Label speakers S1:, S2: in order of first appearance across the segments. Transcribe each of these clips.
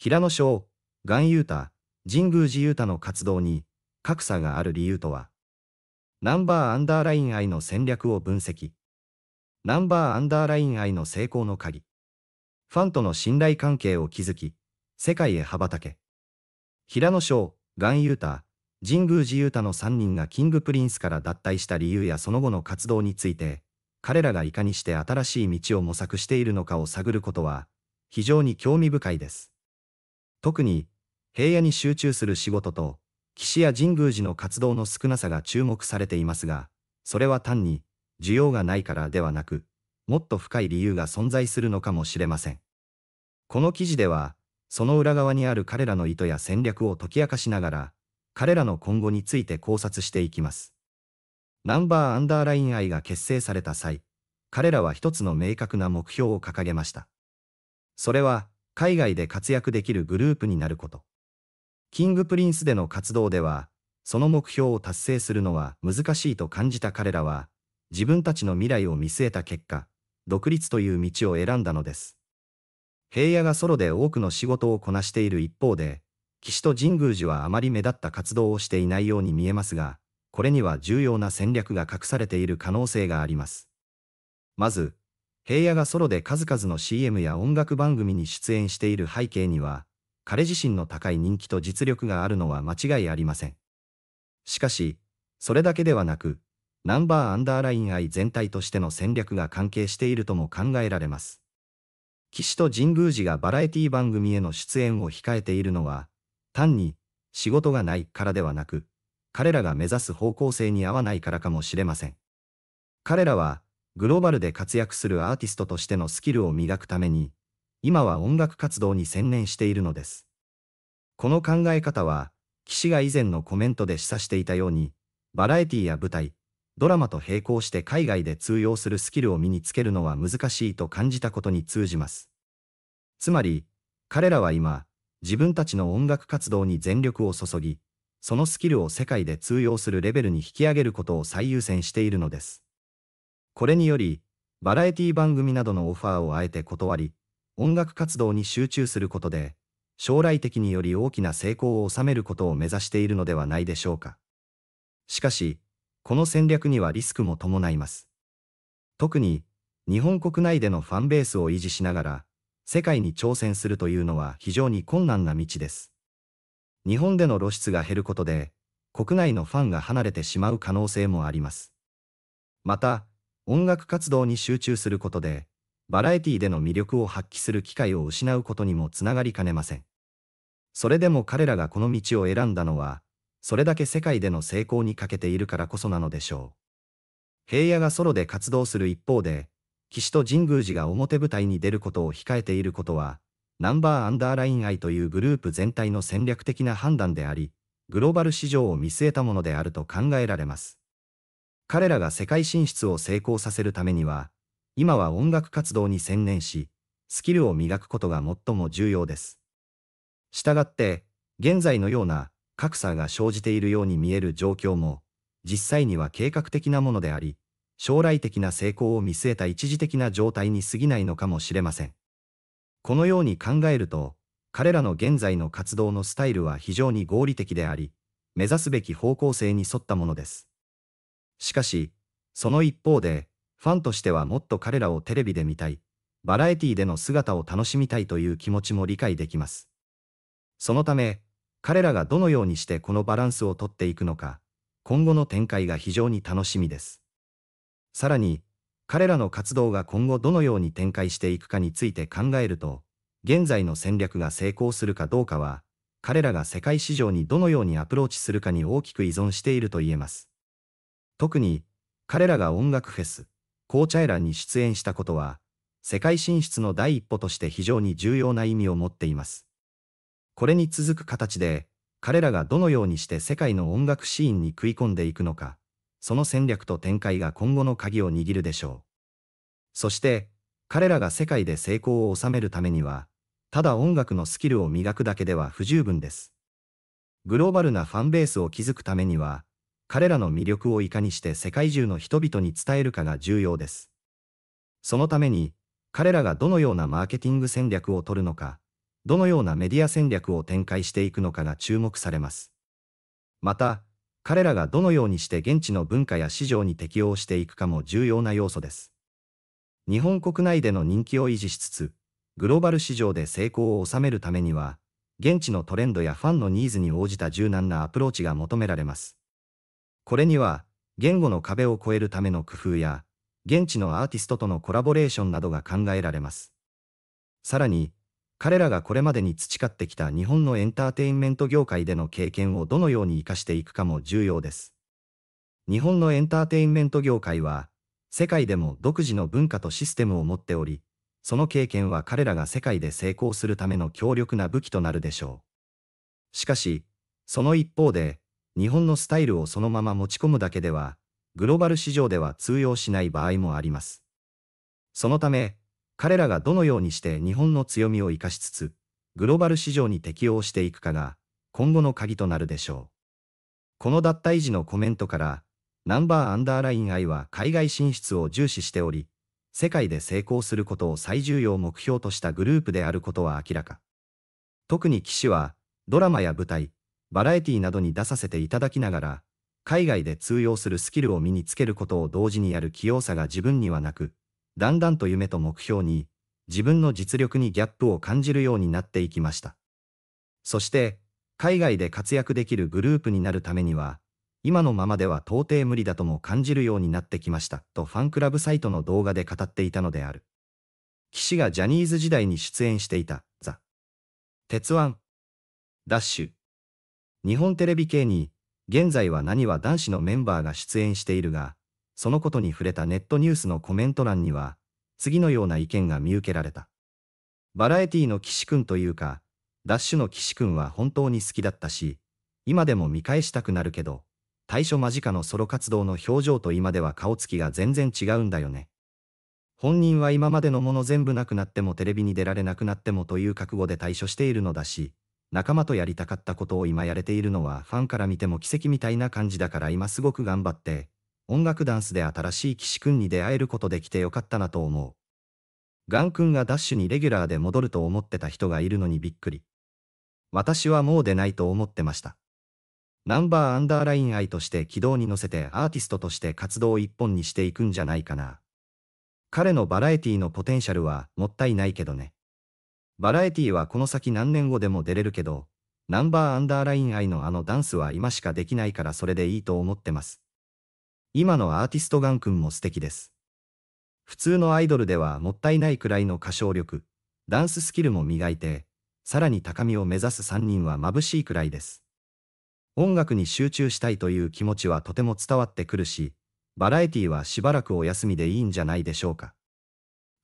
S1: 平野翔、岩優太、神宮寺優太の活動に格差がある理由とは、ナンバーアンダーライン愛の戦略を分析。ナンバーアンダーライン愛の成功の鍵。ファンとの信頼関係を築き、世界へ羽ばたけ。平野翔、岩優太、神宮寺優太の3人がキングプリンスから脱退した理由やその後の活動について、彼らがいかにして新しい道を模索しているのかを探ることは、非常に興味深いです。特に、平野に集中する仕事と、岸や神宮寺の活動の少なさが注目されていますが、それは単に、需要がないからではなく、もっと深い理由が存在するのかもしれません。この記事では、その裏側にある彼らの意図や戦略を解き明かしながら、彼らの今後について考察していきます。ナンバーアンダーライン愛が結成された際、彼らは一つの明確な目標を掲げました。それは、海外で活躍できるグループになること。キングプリンスでの活動では、その目標を達成するのは難しいと感じた彼らは、自分たちの未来を見据えた結果、独立という道を選んだのです。平野がソロで多くの仕事をこなしている一方で、岸と神宮寺はあまり目立った活動をしていないように見えますが、これには重要な戦略が隠されている可能性があります。まず、平野がソロで数々の CM や音楽番組に出演している背景には、彼自身の高い人気と実力があるのは間違いありません。しかし、それだけではなく、ナンバーアンダーライン愛全体としての戦略が関係しているとも考えられます。岸と神宮寺がバラエティ番組への出演を控えているのは、単に仕事がないからではなく、彼らが目指す方向性に合わないからかもしれません。彼らはグローバルで活躍するアーティストとしてのスキルを磨くために、今は音楽活動に専念しているのです。この考え方は、岸が以前のコメントで示唆していたように、バラエティや舞台、ドラマと並行して海外で通用するスキルを身につけるのは難しいと感じたことに通じます。つまり、彼らは今、自分たちの音楽活動に全力を注ぎ、そのスキルを世界で通用するレベルに引き上げることを最優先しているのです。これにより、バラエティ番組などのオファーをあえて断り、音楽活動に集中することで、将来的により大きな成功を収めることを目指しているのではないでしょうか。しかし、この戦略にはリスクも伴います。特に、日本国内でのファンベースを維持しながら、世界に挑戦するというのは非常に困難な道です。日本での露出が減ることで、国内のファンが離れてしまう可能性もあります。また、音楽活動に集中することで、バラエティでの魅力を発揮する機会を失うことにもつながりかねません。それでも彼らがこの道を選んだのは、それだけ世界での成功に欠けているからこそなのでしょう。平野がソロで活動する一方で、岸と神宮寺が表舞台に出ることを控えていることは、ナンバーアンダーライン愛というグループ全体の戦略的な判断であり、グローバル市場を見据えたものであると考えられます。彼らが世界進出を成功させるためには、今は音楽活動に専念し、スキルを磨くことが最も重要です。従って、現在のような格差が生じているように見える状況も、実際には計画的なものであり、将来的な成功を見据えた一時的な状態に過ぎないのかもしれません。このように考えると、彼らの現在の活動のスタイルは非常に合理的であり、目指すべき方向性に沿ったものです。しかし、その一方で、ファンとしてはもっと彼らをテレビで見たい、バラエティでの姿を楽しみたいという気持ちも理解できます。そのため、彼らがどのようにしてこのバランスをとっていくのか、今後の展開が非常に楽しみです。さらに、彼らの活動が今後どのように展開していくかについて考えると、現在の戦略が成功するかどうかは、彼らが世界市場にどのようにアプローチするかに大きく依存していると言えます。特に、彼らが音楽フェス、紅茶エランに出演したことは、世界進出の第一歩として非常に重要な意味を持っています。これに続く形で、彼らがどのようにして世界の音楽シーンに食い込んでいくのか、その戦略と展開が今後の鍵を握るでしょう。そして、彼らが世界で成功を収めるためには、ただ音楽のスキルを磨くだけでは不十分です。グローバルなファンベースを築くためには、彼らの魅力をいかにして世界中の人々に伝えるかが重要です。そのために、彼らがどのようなマーケティング戦略を取るのか、どのようなメディア戦略を展開していくのかが注目されます。また、彼らがどのようにして現地の文化や市場に適応していくかも重要な要素です。日本国内での人気を維持しつつ、グローバル市場で成功を収めるためには、現地のトレンドやファンのニーズに応じた柔軟なアプローチが求められます。これには、言語の壁を越えるための工夫や、現地のアーティストとのコラボレーションなどが考えられます。さらに、彼らがこれまでに培ってきた日本のエンターテインメント業界での経験をどのように活かしていくかも重要です。日本のエンターテインメント業界は、世界でも独自の文化とシステムを持っており、その経験は彼らが世界で成功するための強力な武器となるでしょう。しかし、その一方で、日本のスタイルをそのまま持ち込むだけでは、グローバル市場では通用しない場合もあります。そのため、彼らがどのようにして日本の強みを生かしつつ、グローバル市場に適応していくかが、今後の鍵となるでしょう。この脱退時のコメントから、ナンバーアンダーライン I は海外進出を重視しており、世界で成功することを最重要目標としたグループであることは明らか。特に騎士は、ドラマや舞台、バラエティなどに出させていただきながら、海外で通用するスキルを身につけることを同時にやる器用さが自分にはなく、だんだんと夢と目標に、自分の実力にギャップを感じるようになっていきました。そして、海外で活躍できるグループになるためには、今のままでは到底無理だとも感じるようになってきました、とファンクラブサイトの動画で語っていたのである。岸がジャニーズ時代に出演していた、ザ・鉄腕、ダッシュ、日本テレビ系に、現在は何は男子のメンバーが出演しているが、そのことに触れたネットニュースのコメント欄には、次のような意見が見受けられた。バラエティの岸くんというか、ダッシュの岸くんは本当に好きだったし、今でも見返したくなるけど、対処間近のソロ活動の表情と今では顔つきが全然違うんだよね。本人は今までのもの全部なくなってもテレビに出られなくなってもという覚悟で対処しているのだし、仲間とやりたかったことを今やれているのはファンから見ても奇跡みたいな感じだから今すごく頑張って、音楽ダンスで新しい岸くんに出会えることできてよかったなと思う。ガンくんがダッシュにレギュラーで戻ると思ってた人がいるのにびっくり。私はもう出ないと思ってました。ナンバーアンダーライン愛として軌道に乗せてアーティストとして活動を一本にしていくんじゃないかな。彼のバラエティのポテンシャルはもったいないけどね。バラエティはこの先何年後でも出れるけど、ナンバーアンダーライン愛のあのダンスは今しかできないからそれでいいと思ってます。今のアーティストガン君も素敵です。普通のアイドルではもったいないくらいの歌唱力、ダンススキルも磨いて、さらに高みを目指す3人は眩しいくらいです。音楽に集中したいという気持ちはとても伝わってくるし、バラエティはしばらくお休みでいいんじゃないでしょうか。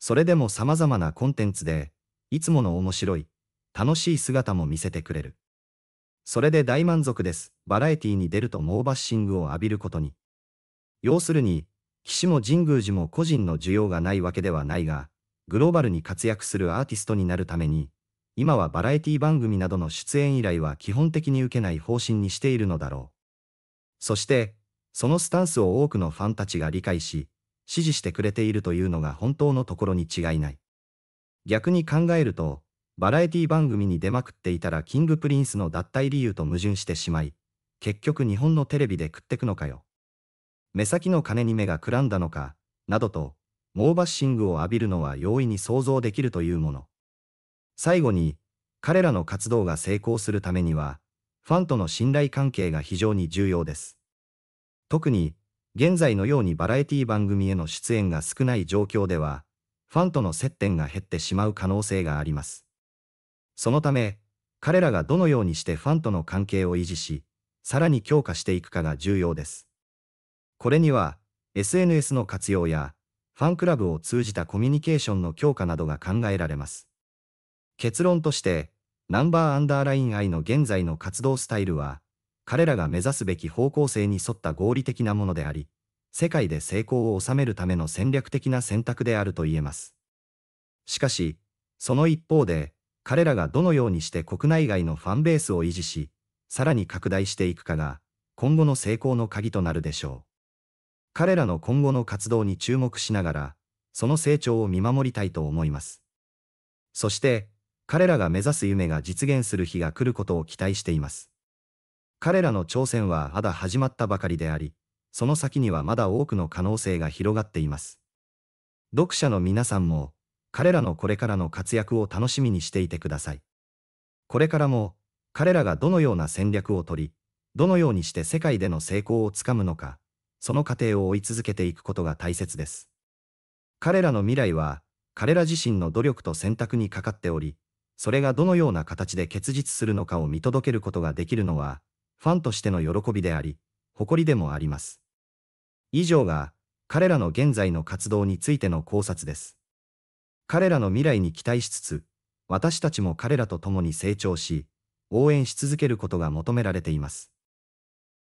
S1: それでも様々なコンテンツで、いつもの面白い、楽しい姿も見せてくれる。それで大満足です。バラエティに出ると猛バッシングを浴びることに。要するに、岸も神宮寺も個人の需要がないわけではないが、グローバルに活躍するアーティストになるために、今はバラエティ番組などの出演依頼は基本的に受けない方針にしているのだろう。そして、そのスタンスを多くのファンたちが理解し、支持してくれているというのが本当のところに違いない。逆に考えると、バラエティ番組に出まくっていたらキングプリンスの脱退理由と矛盾してしまい、結局日本のテレビで食ってくのかよ。目先の金に目がくらんだのか、などと、猛バッシングを浴びるのは容易に想像できるというもの。最後に、彼らの活動が成功するためには、ファンとの信頼関係が非常に重要です。特に、現在のようにバラエティ番組への出演が少ない状況では、ファンとの接点が減ってしまう可能性があります。そのため、彼らがどのようにしてファンとの関係を維持し、さらに強化していくかが重要です。これには、SNS の活用や、ファンクラブを通じたコミュニケーションの強化などが考えられます。結論として、ナンバーアンダーライン I の現在の活動スタイルは、彼らが目指すべき方向性に沿った合理的なものであり、世界で成功を収めるための戦略的な選択であると言えます。しかし、その一方で、彼らがどのようにして国内外のファンベースを維持し、さらに拡大していくかが、今後の成功の鍵となるでしょう。彼らの今後の活動に注目しながら、その成長を見守りたいと思います。そして、彼らが目指す夢が実現する日が来ることを期待しています。彼らの挑戦はまだ始まったばかりであり、その先にはまだ多くの可能性が広がっています。読者の皆さんも、彼らのこれからの活躍を楽しみにしていてください。これからも、彼らがどのような戦略をとり、どのようにして世界での成功をつかむのか、その過程を追い続けていくことが大切です。彼らの未来は、彼ら自身の努力と選択にかかっており、それがどのような形で結実するのかを見届けることができるのは、ファンとしての喜びであり、誇りでもあります。以上が彼らの現在の活動についての考察です。彼らの未来に期待しつつ、私たちも彼らと共に成長し、応援し続けることが求められています。